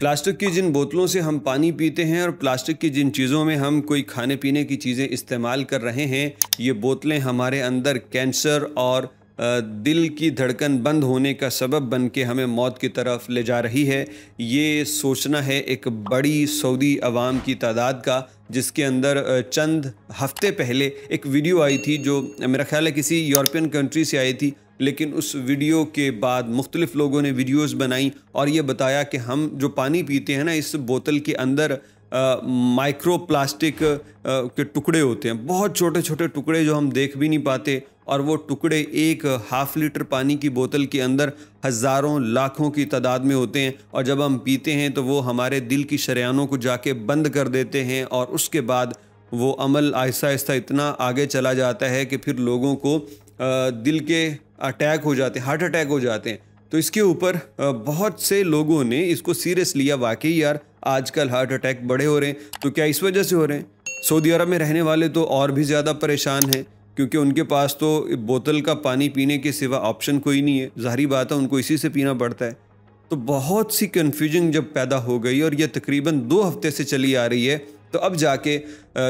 plastic की जिन बोतलों से हम पानी पीते हैं और प्लास्टिक की जिन चीज़ों में हम कोई खाने पीने की चीज़ें इस्तेमाल कर रहे हैं ये बोतलें हमारे अंदर कैंसर और दिल की धड़कन बंद होने का सबब बन के हमें मौत की तरफ ले जा रही है ये सोचना है एक बड़ी सऊदी आवाम की तादाद का जिसके अंदर चंद हफ्ते पहले एक वीडियो आई थी जो मेरा ख्याल है किसी यूरोपियन कंट्री से आई थी लेकिन उस वीडियो के बाद मुख्तलिफ़ लोगों ने वीडियोज़ बनाई और ये बताया कि हम जो पानी पीते हैं ना इस बोतल के अंदर माइक्रो प्लास्टिक के टुकड़े होते हैं बहुत छोटे छोटे टुकड़े जो हम देख भी नहीं पाते और वो टुकड़े एक हाफ लीटर पानी की बोतल के अंदर हज़ारों लाखों की तादाद में होते हैं और जब हम पीते हैं तो वो हमारे दिल की शरियानों को जाके बंद कर देते हैं और उसके बाद वो अमल आहिस्ता आहिस्ता इतना आगे चला जाता है कि फिर लोगों को दिल के अटैक हो जाते हैं हार्ट अटैक हो जाते हैं तो इसके ऊपर बहुत से लोगों ने इसको सीरियस लिया वाकई यार आजकल हार्ट अटैक बड़े हो रहे हैं तो क्या इस वजह से हो रहे हैं सऊदी अरब में रहने वाले तो और भी ज़्यादा परेशान हैं क्योंकि उनके पास तो बोतल का पानी पीने के सिवा ऑप्शन कोई नहीं है जाहरी बात है उनको इसी से पीना पड़ता है तो बहुत सी कन्फ्यूजन जब पैदा हो गई और यह तकरीबन दो हफ्ते से चली आ रही है तो अब जाके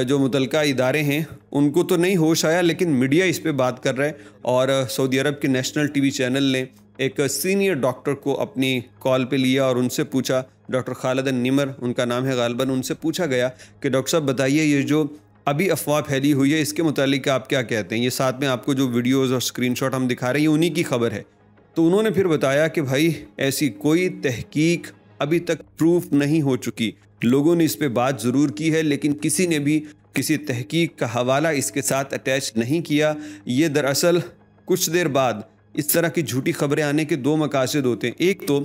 जो मुतलका इदारे हैं उनको तो नहीं होश आया लेकिन मीडिया इस पर बात कर रहे हैं और सऊदी अरब के नेशनल टीवी चैनल ने एक सीनियर डॉक्टर को अपनी कॉल पे लिया और उनसे पूछा डॉक्टर खालिद निमर उनका नाम है गालबन उनसे पूछा गया कि डॉक्टर साहब बताइए ये जो अभी अफवाह फैली हुई है इसके मतलब आप क्या कहते हैं ये साथ में आपको जो वीडियोज़ और स्क्रीनशॉट हम दिखा रहे हैं ये उन्हीं की खबर है तो उन्होंने फिर बताया कि भाई ऐसी कोई तहकीक अभी तक प्रूफ नहीं हो चुकी लोगों ने इस पर बात ज़रूर की है लेकिन किसी ने भी किसी तहकीक का हवाला इसके साथ अटैच नहीं किया ये दरअसल कुछ देर बाद इस तरह की झूठी खबरें आने के दो मकासद होते हैं एक तो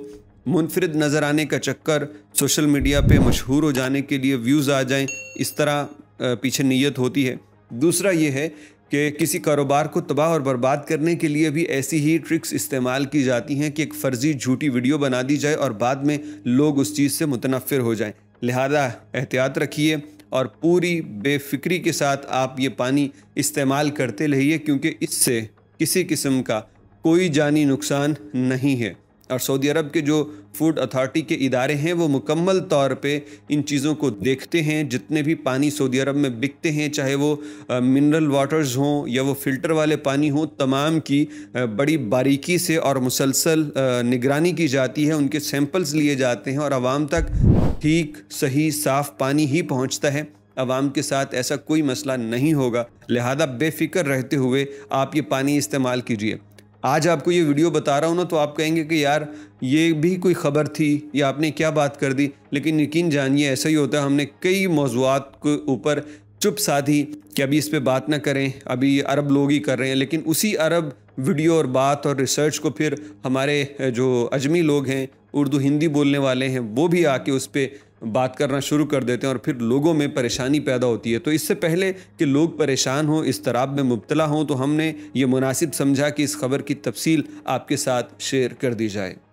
मुनफरद नज़र आने का चक्कर सोशल मीडिया पे मशहूर हो जाने के लिए व्यूज़ आ जाएं इस तरह पीछे नीयत होती है दूसरा ये है कि किसी कारोबार को तबाह और बर्बाद करने के लिए भी ऐसी ही ट्रिक्स इस्तेमाल की जाती हैं कि एक फ़र्ज़ी झूठी वीडियो बना दी जाए और बाद में लोग उस चीज़ से मुतनफ़िर हो जाएं लिहाजा एहतियात रखिए और पूरी बेफिक्री के साथ आप ये पानी इस्तेमाल करते रहिए क्योंकि इससे किसी किस्म का कोई जानी नुकसान नहीं है और सऊदी अरब के जो फूड अथॉरिटी के इदारे हैं वो मुकम्मल तौर पे इन चीज़ों को देखते हैं जितने भी पानी सऊदी अरब में बिकते हैं चाहे वो मिनरल वाटर्स हों या वो फ़िल्टर वाले पानी हों तमाम की बड़ी बारीकी से और मुसलसल निगरानी की जाती है उनके सैंपल्स लिए जाते हैं और आवाम तक ठीक सही साफ़ पानी ही पहुँचता है आवाम के साथ ऐसा कोई मसला नहीं होगा लिहाजा बेफिक्र रहते हुए आप ये पानी इस्तेमाल कीजिए आज आपको ये वीडियो बता रहा हूँ ना तो आप कहेंगे कि यार ये भी कोई ख़बर थी या आपने क्या बात कर दी लेकिन यकीन जानिए ऐसा ही होता है हमने कई मौजूद के ऊपर चुप साधी कि अभी इस पर बात ना करें अभी अरब लोग ही कर रहे हैं लेकिन उसी अरब वीडियो और बात और रिसर्च को फिर हमारे जो अजमी लोग हैं उर्दू हिंदी बोलने वाले हैं वो भी आके उस पर बात करना शुरू कर देते हैं और फिर लोगों में परेशानी पैदा होती है तो इससे पहले कि लोग परेशान हों इस तराब में मुबतला हों तो हमने ये मुनासिब समझा कि इस खबर की तफसील आपके साथ शेयर कर दी जाए